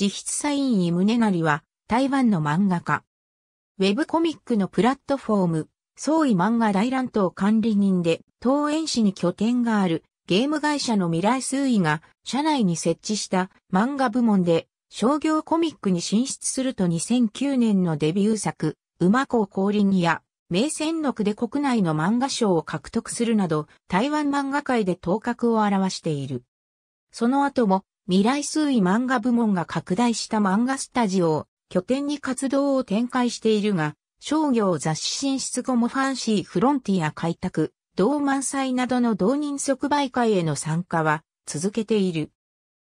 自筆サインムネナリは、台湾の漫画家。ウェブコミックのプラットフォーム、創意漫画大乱闘管理人で、東園市に拠点がある、ゲーム会社の未来数位が、社内に設置した漫画部門で、商業コミックに進出すると2009年のデビュー作、馬子降臨や、名戦録で国内の漫画賞を獲得するなど、台湾漫画界で頭角を表している。その後も、未来数位漫画部門が拡大した漫画スタジオを拠点に活動を展開しているが、商業雑誌進出後もファンシーフロンティア開拓、同満載などの同人即売会への参加は続けている。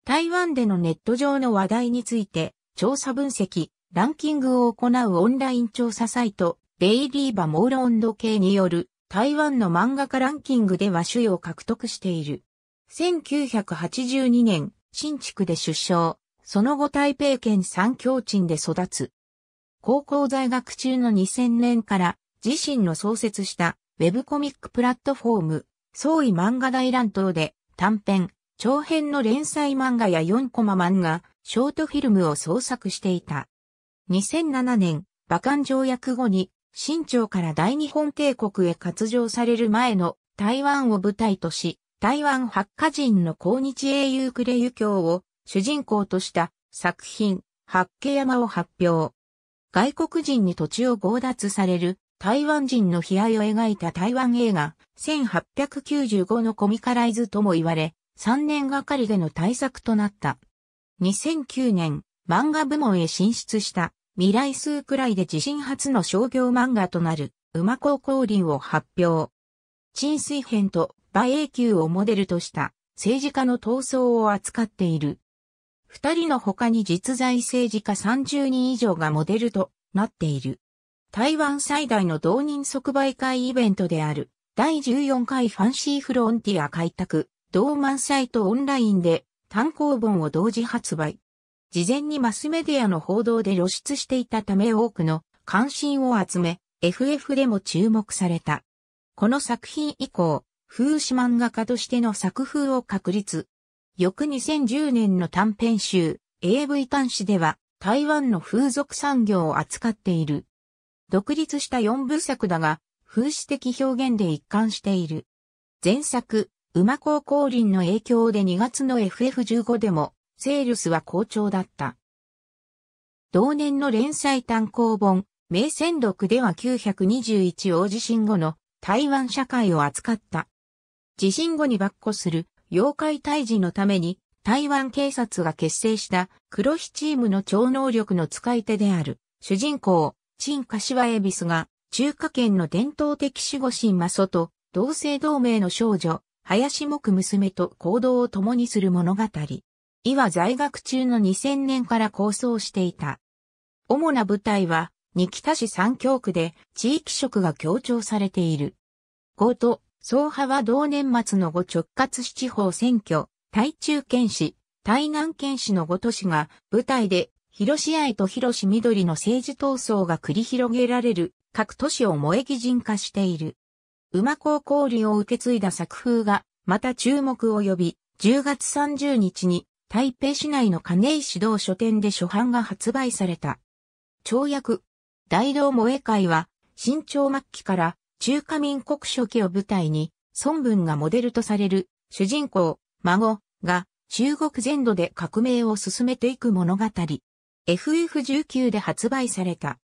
台湾でのネット上の話題について、調査分析、ランキングを行うオンライン調査サイト、デイリーバモール温度計による台湾の漫画家ランキングでは主要を獲得している。1982年、新築で出生、その後台北県三教鎮で育つ。高校在学中の2000年から自身の創設したウェブコミックプラットフォーム、創意漫画大乱闘で短編、長編の連載漫画や4コマ漫画、ショートフィルムを創作していた。2007年、馬漢条約後に、清朝から大日本帝国へ割譲される前の台湾を舞台とし、台湾発火人の抗日英雄呉ょ教を主人公とした作品、八景山を発表。外国人に土地を強奪される台湾人の悲哀を描いた台湾映画1895のコミカライズとも言われ、3年がかりでの大作となった。2009年、漫画部門へ進出した未来数くらいで自身初の商業漫画となる馬高降臨を発表。沈水編と馬英九をモデルとした政治家の闘争を扱っている。二人の他に実在政治家30人以上がモデルとなっている。台湾最大の同人即売会イベントである第14回ファンシーフロンティア開拓同満サイトオンラインで単行本を同時発売。事前にマスメディアの報道で露出していたため多くの関心を集め、FF でも注目された。この作品以降、風刺漫画家としての作風を確立。翌2010年の短編集、AV 端子では、台湾の風俗産業を扱っている。独立した四部作だが、風刺的表現で一貫している。前作、馬高降臨の影響で2月の FF15 でも、セールスは好調だった。同年の連載単行本、名戦録では921大地震後の台湾社会を扱った。地震後に跋扈する妖怪退治のために台湾警察が結成した黒ひチームの超能力の使い手である主人公、陳柏恵比寿が中華圏の伝統的守護神マソと同姓同名の少女、林木娘と行動を共にする物語。今は在学中の2000年から構想していた。主な舞台は、二北市三京区で地域色が強調されている。強盗、総派は同年末の後直轄市地方選挙、対中県市、台南県市の五都市が舞台で広市愛と広市緑の政治闘争が繰り広げられる各都市を萌え擬人化している。馬高交流を受け継いだ作風がまた注目を呼び、10月30日に台北市内の金井市道書店で初版が発売された。跳躍。大道萌え会は、新潮末期から中華民国初期を舞台に、孫文がモデルとされる主人公、孫が中国全土で革命を進めていく物語。FF19 で発売された。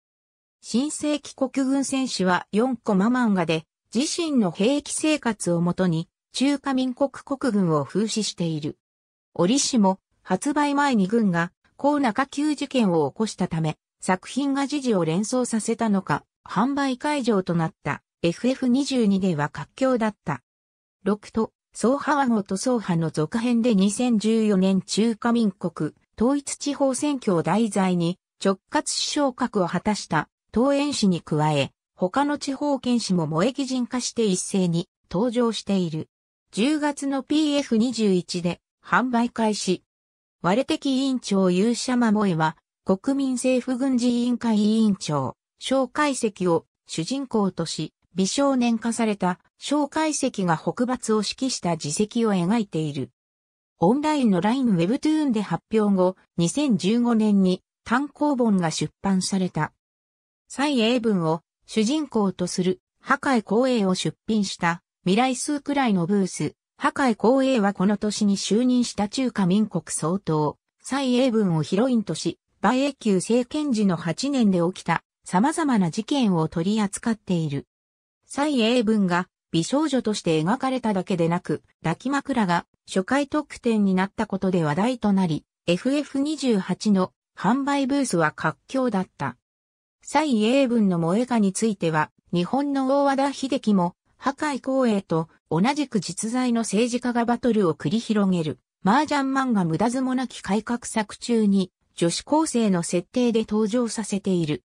新世紀国軍戦士は4コマ漫画で自身の兵役生活をもとに中華民国国軍を風刺している。折しも発売前に軍が高中級事件を起こしたため作品が時事を連想させたのか販売会場となった。FF22 では活況だった。6と、総派和語と総派の続編で2014年中華民国統一地方選挙を題材に直轄市昇格を果たした東園市に加え、他の地方県市も萌え擬人化して一斉に登場している。10月の PF21 で販売開始。割的委員長勇者守えは国民政府軍事委員会委員長、小介席を主人公とし、美少年化された蒋介石が北伐を指揮した自責を描いている。オンラインの LINE w e b t ーンで発表後、2015年に単行本が出版された。蔡英文を主人公とする破壊光栄を出品した未来数くらいのブース。破壊光栄はこの年に就任した中華民国総統、蔡英文をヒロインとし、馬英九政権時の8年で起きた様々な事件を取り扱っている。蔡英文が美少女として描かれただけでなく、抱き枕が初回特典になったことで話題となり、FF28 の販売ブースは活況だった。蔡英文の萌え画については、日本の大和田秀樹も、破壊光栄と同じく実在の政治家がバトルを繰り広げる、麻雀漫画無駄相もなき改革作中に、女子高生の設定で登場させている。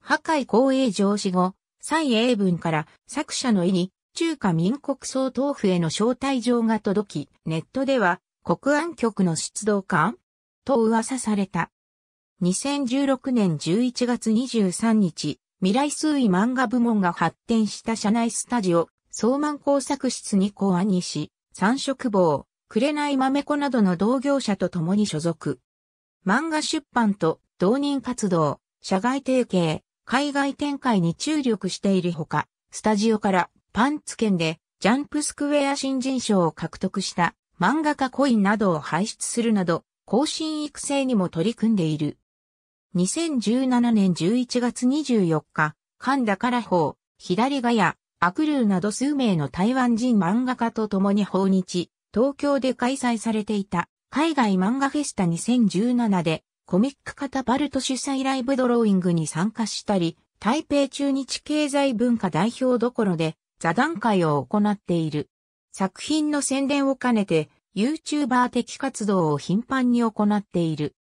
破壊光栄上司後、蔡英文から作者の意に中華民国総統府への招待状が届き、ネットでは国安局の出動官と噂された。2016年11月23日、未来数位漫画部門が発展した社内スタジオ、総満工作室に公案にし、三色棒、紅豆子などの同業者と共に所属。漫画出版と同人活動、社外提携、海外展開に注力しているほか、スタジオからパンツ券でジャンプスクエア新人賞を獲得した漫画家コインなどを輩出するなど、更新育成にも取り組んでいる。2017年11月24日、神田から法、左ガヤ、アクルーなど数名の台湾人漫画家と共に訪日、東京で開催されていた海外漫画フェスタ2017でコミック型バルト主催ライブドローイングに参加したり、台北中日経済文化代表どころで座談会を行っている。作品の宣伝を兼ねて、YouTuber 的活動を頻繁に行っている。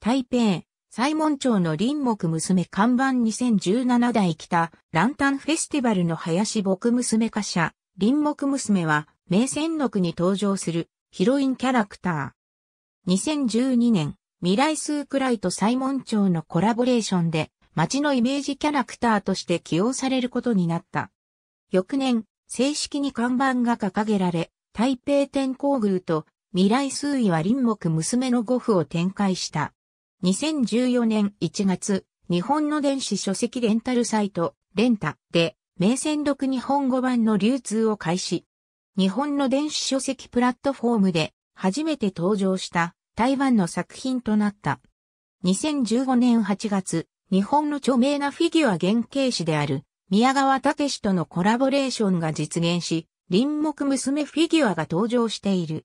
台北、西門町の林木娘看板2017代北、ランタンフェスティバルの林木娘歌者、林木娘は、名戦録に登場するヒロインキャラクター。2012年、未来スークライとサイモン町のコラボレーションで、街のイメージキャラクターとして起用されることになった。翌年、正式に看板が掲げられ、台北天皇宮と未来数位は林木娘の五譜を展開した。2014年1月、日本の電子書籍レンタルサイト、レンタで、名戦録日本語版の流通を開始。日本の電子書籍プラットフォームで初めて登場した台湾の作品となった。2015年8月、日本の著名なフィギュア原型師である宮川武史とのコラボレーションが実現し、林木娘フィギュアが登場している。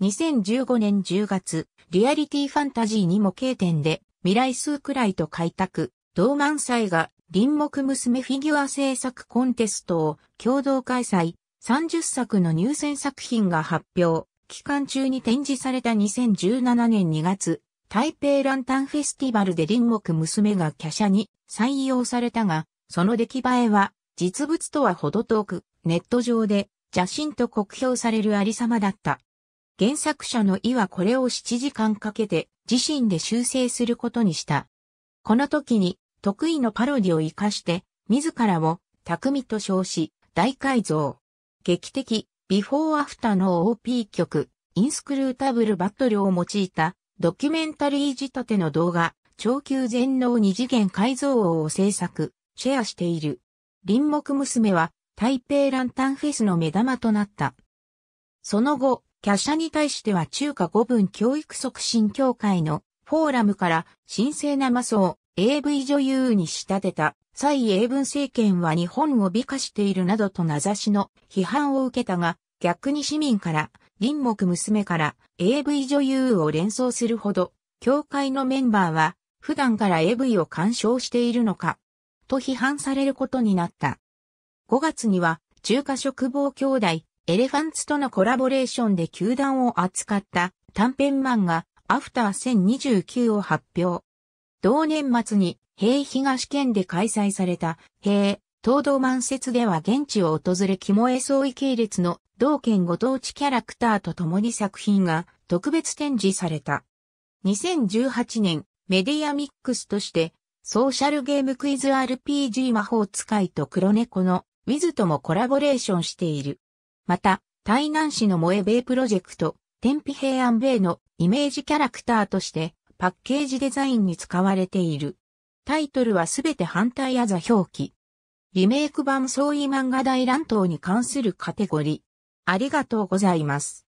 2015年10月、リアリティファンタジーにも経典で未来数くらいと開拓、同満祭が林木娘フィギュア制作コンテストを共同開催、30作の入選作品が発表。期間中に展示された2017年2月、台北ランタンフェスティバルで林木娘が華奢に採用されたが、その出来栄えは実物とはほど遠く、ネット上で邪神と酷評されるありさまだった。原作者の意はこれを7時間かけて自身で修正することにした。この時に得意のパロディを活かして自らを匠と称し大改造。劇的、ビフォーアフタの OP 曲、インスクルータブルバトルを用いたドキュメンタリー仕立ての動画、超級全能二次元改造王を制作、シェアしている。林木娘は台北ランタンフェスの目玉となった。その後、キャシャに対しては中華5分教育促進協会のフォーラムから神聖な魔装 AV 女優に仕立てた蔡英文政権は日本を美化しているなどと名指しの批判を受けたが、逆に市民から、林木娘から AV 女優を連想するほど、教会のメンバーは普段から AV を鑑賞しているのか、と批判されることになった。5月には、中華食坊兄弟、エレファンツとのコラボレーションで球団を扱った短編漫画、アフター1029を発表。同年末に、平東県で開催された、平、東道満節では現地を訪れ肝へ相違系列の同県ご当地キャラクターと共に作品が特別展示された。2018年、メディアミックスとして、ソーシャルゲームクイズ RPG 魔法使いと黒猫のウィズともコラボレーションしている。また、台南市の萌え米プロジェクト、天日平安米のイメージキャラクターとしてパッケージデザインに使われている。タイトルはすべて反対あざ表記。リメイク版創意漫画大乱闘に関するカテゴリー。ありがとうございます。